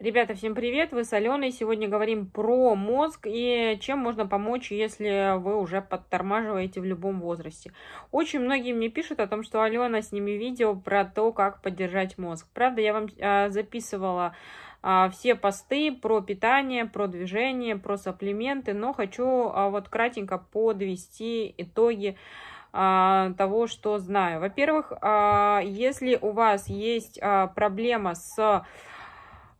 Ребята, всем привет! Вы с Аленой. Сегодня говорим про мозг и чем можно помочь, если вы уже подтормаживаете в любом возрасте. Очень многие мне пишут о том, что Алена, сними видео про то, как поддержать мозг. Правда, я вам а, записывала а, все посты про питание, про движение, про саплименты, но хочу а, вот кратенько подвести итоги того, что знаю. Во-первых, если у вас есть проблема с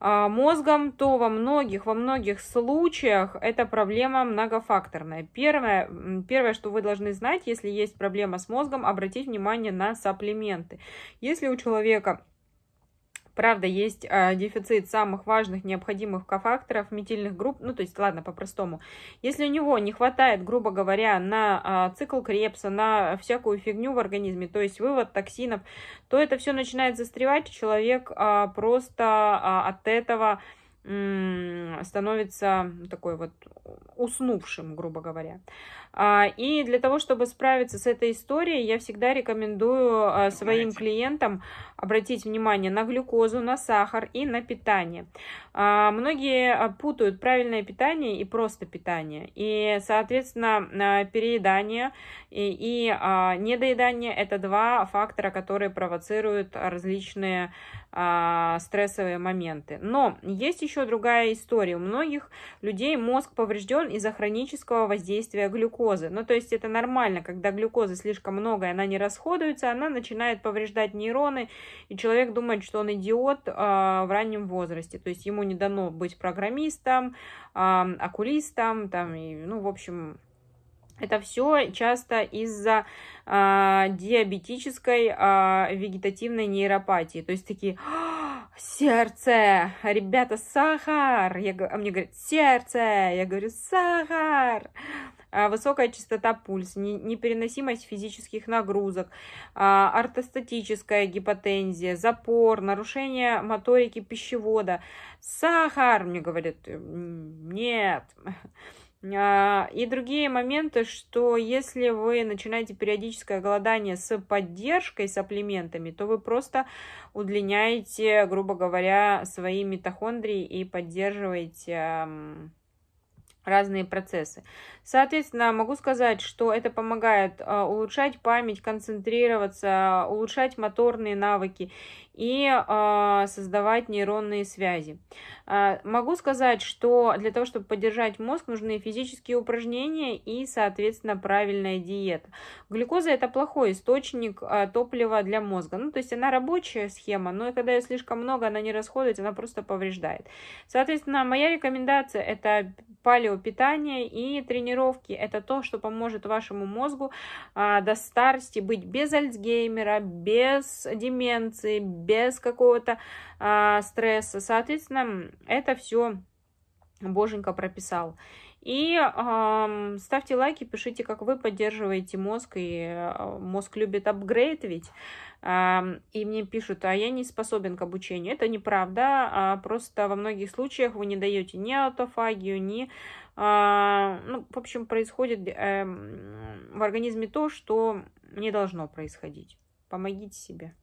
а, мозгом, то во многих, во многих случаях это проблема многофакторная. Первое, первое, что вы должны знать, если есть проблема с мозгом, обратить внимание на саплименты Если у человека правда, есть э, дефицит самых важных необходимых кофакторов метильных групп, ну, то есть, ладно, по-простому. Если у него не хватает, грубо говоря, на э, цикл Крепса, на всякую фигню в организме, то есть вывод токсинов, то это все начинает застревать, человек э, просто э, от этого становится такой вот уснувшим, грубо говоря. А, и для того, чтобы справиться с этой историей, я всегда рекомендую а, своим клиентам обратить внимание на глюкозу, на сахар и на питание. А, многие путают правильное питание и просто питание. И, соответственно, переедание и недоедание – это два фактора, которые провоцируют различные стрессовые моменты. Но есть еще другая история. У многих людей мозг поврежден гормон из-за хронического воздействия глюкозы. Ну, то есть это нормально, когда глюкозы слишком много, и она не расходуется, она начинает повреждать нейроны, и человек думает, что он идиот э, в раннем возрасте. То есть ему не дано быть программистом, э, окулистом, там, и, ну, в общем, это все часто из-за э, диабетической э, вегетативной нейропатии. То есть такие сердце, ребята, сахар. Я, а мне говорят, сердце. Я говорю, сахар. А высокая частота пульса, не, непереносимость физических нагрузок, а, ортостатическая гипотензия, запор, нарушение моторики пищевода. Сахар, мне говорят, нет. А, и другие моменты, что если вы начинаете периодическое голодание с поддержкой, с сапплиментами, то вы просто удлиняете, грубо говоря, свои митохондрии и поддерживаете разные процессы. Соответственно, могу сказать, что это помогает а, улучшать память, концентрироваться, улучшать моторные навыки и а, создавать нейронные связи. А, могу сказать, что для того, чтобы поддержать мозг, нужны физические упражнения и, соответственно, правильная диета. Глюкоза – это плохой источник топлива для мозга. Ну, то есть она рабочая схема, но когда ее слишком много, она не расходуется, она просто повреждает. Соответственно, моя рекомендация – это палео питания и тренировки. Это то, что поможет вашему мозгу а, до старости быть без Альцгеймера, без деменции, без какого-то а, стресса. Соответственно, это все Боженька прописал. И э, ставьте лайки, пишите, как вы поддерживаете мозг. И а, мозг любит апгрейд ведь. Э, и мне пишут, а я не способен к обучению. Это неправда. Э, просто во многих случаях вы не даете ни аутофагию, ни... Э, ну, в общем, происходит э, в организме то, что не должно происходить. Помогите себе.